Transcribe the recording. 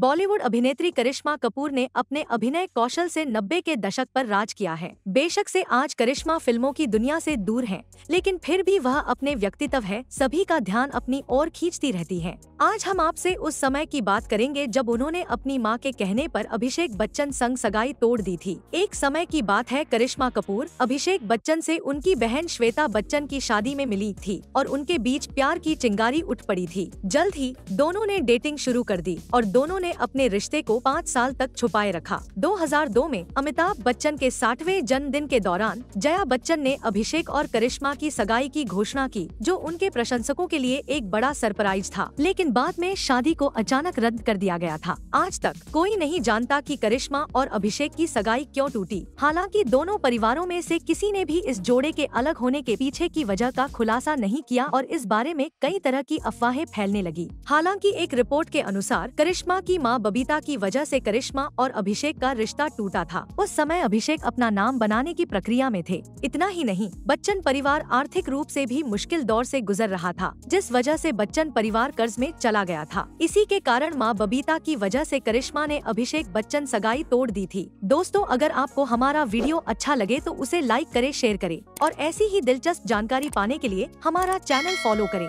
बॉलीवुड अभिनेत्री करिश्मा कपूर ने अपने अभिनय कौशल से नब्बे के दशक पर राज किया है बेशक से आज करिश्मा फिल्मों की दुनिया से दूर हैं, लेकिन फिर भी वह अपने व्यक्तित्व है सभी का ध्यान अपनी ओर खींचती रहती है आज हम आपसे उस समय की बात करेंगे जब उन्होंने अपनी माँ के कहने पर अभिषेक बच्चन संग सगाई तोड़ दी थी एक समय की बात है करिश्मा कपूर अभिषेक बच्चन ऐसी उनकी बहन श्वेता बच्चन की शादी में मिली थी और उनके बीच प्यार की चिंगारी उठ पड़ी थी जल्द ही दोनों ने डेटिंग शुरू कर दी और दोनों ने ने अपने रिश्ते को पाँच साल तक छुपाए रखा 2002 में अमिताभ बच्चन के साठवें जन्मदिन के दौरान जया बच्चन ने अभिषेक और करिश्मा की सगाई की घोषणा की जो उनके प्रशंसकों के लिए एक बड़ा सरप्राइज था लेकिन बाद में शादी को अचानक रद्द कर दिया गया था आज तक कोई नहीं जानता की करिश्मा और अभिषेक की सगाई क्यों टूटी हालांकि दोनों परिवारों में ऐसी किसी ने भी इस जोड़े के अलग होने के पीछे की वजह का खुलासा नहीं किया और इस बारे में कई तरह की अफवाहें फैलने लगी हालांकि एक रिपोर्ट के अनुसार करिश्मा की उनकी माँ बबीता की वजह से करिश्मा और अभिषेक का रिश्ता टूटा था उस समय अभिषेक अपना नाम बनाने की प्रक्रिया में थे इतना ही नहीं बच्चन परिवार आर्थिक रूप से भी मुश्किल दौर से गुजर रहा था जिस वजह से बच्चन परिवार कर्ज में चला गया था इसी के कारण माँ बबीता की वजह से करिश्मा ने अभिषेक बच्चन सगाई तोड़ दी थी दोस्तों अगर आपको हमारा वीडियो अच्छा लगे तो उसे लाइक करे शेयर करे और ऐसी ही दिलचस्प जानकारी पाने के लिए हमारा चैनल फॉलो करें